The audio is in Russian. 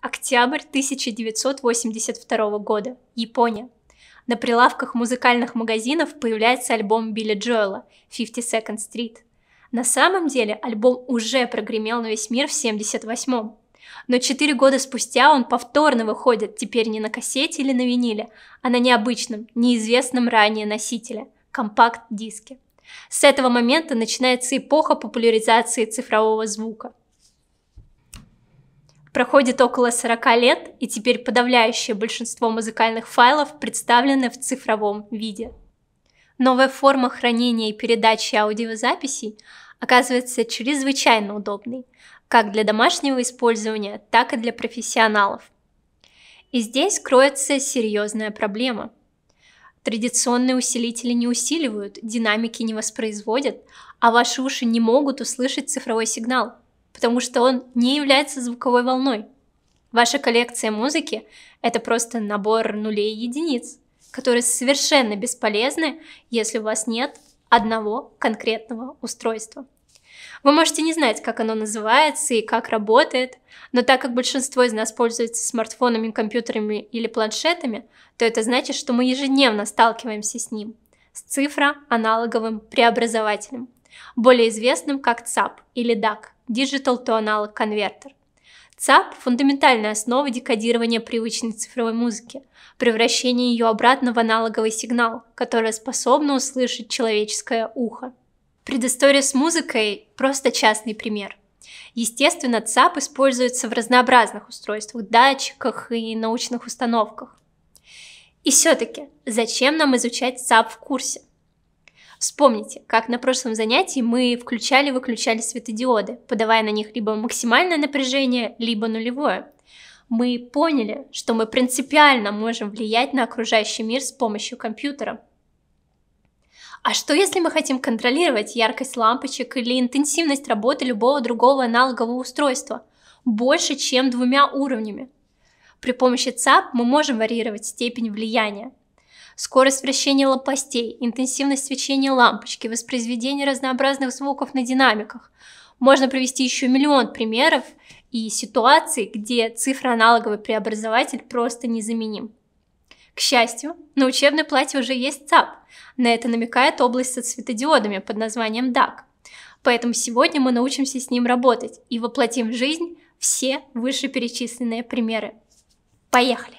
Октябрь 1982 года. Япония. На прилавках музыкальных магазинов появляется альбом Билли Джоэла «50 Second Street». На самом деле альбом уже прогремел на весь мир в 78-м. Но четыре года спустя он повторно выходит, теперь не на кассете или на виниле, а на необычном, неизвестном ранее носителе – компакт-диске. С этого момента начинается эпоха популяризации цифрового звука. Проходит около 40 лет, и теперь подавляющее большинство музыкальных файлов представлены в цифровом виде. Новая форма хранения и передачи аудиозаписей оказывается чрезвычайно удобной, как для домашнего использования, так и для профессионалов. И здесь кроется серьезная проблема. Традиционные усилители не усиливают, динамики не воспроизводят, а ваши уши не могут услышать цифровой сигнал – потому что он не является звуковой волной. Ваша коллекция музыки — это просто набор нулей и единиц, которые совершенно бесполезны, если у вас нет одного конкретного устройства. Вы можете не знать, как оно называется и как работает, но так как большинство из нас пользуется смартфонами, компьютерами или планшетами, то это значит, что мы ежедневно сталкиваемся с ним, с цифро-аналоговым преобразователем, более известным как ЦАП или DAC – Digital to Analog Converter. ЦАП – фундаментальная основа декодирования привычной цифровой музыки, превращения ее обратно в аналоговый сигнал, который способно услышать человеческое ухо. Предыстория с музыкой – просто частный пример. Естественно, ЦАП используется в разнообразных устройствах, датчиках и научных установках. И все-таки, зачем нам изучать ЦАП в курсе? Вспомните, как на прошлом занятии мы включали-выключали светодиоды, подавая на них либо максимальное напряжение, либо нулевое. Мы поняли, что мы принципиально можем влиять на окружающий мир с помощью компьютера. А что если мы хотим контролировать яркость лампочек или интенсивность работы любого другого аналогового устройства больше, чем двумя уровнями? При помощи ЦАП мы можем варьировать степень влияния, скорость вращения лопастей, интенсивность свечения лампочки, воспроизведение разнообразных звуков на динамиках. Можно привести еще миллион примеров и ситуаций, где цифроаналоговый преобразователь просто незаменим. К счастью, на учебной плате уже есть ЦАП. На это намекает область со светодиодами под названием DAC. Поэтому сегодня мы научимся с ним работать и воплотим в жизнь все вышеперечисленные примеры. Поехали!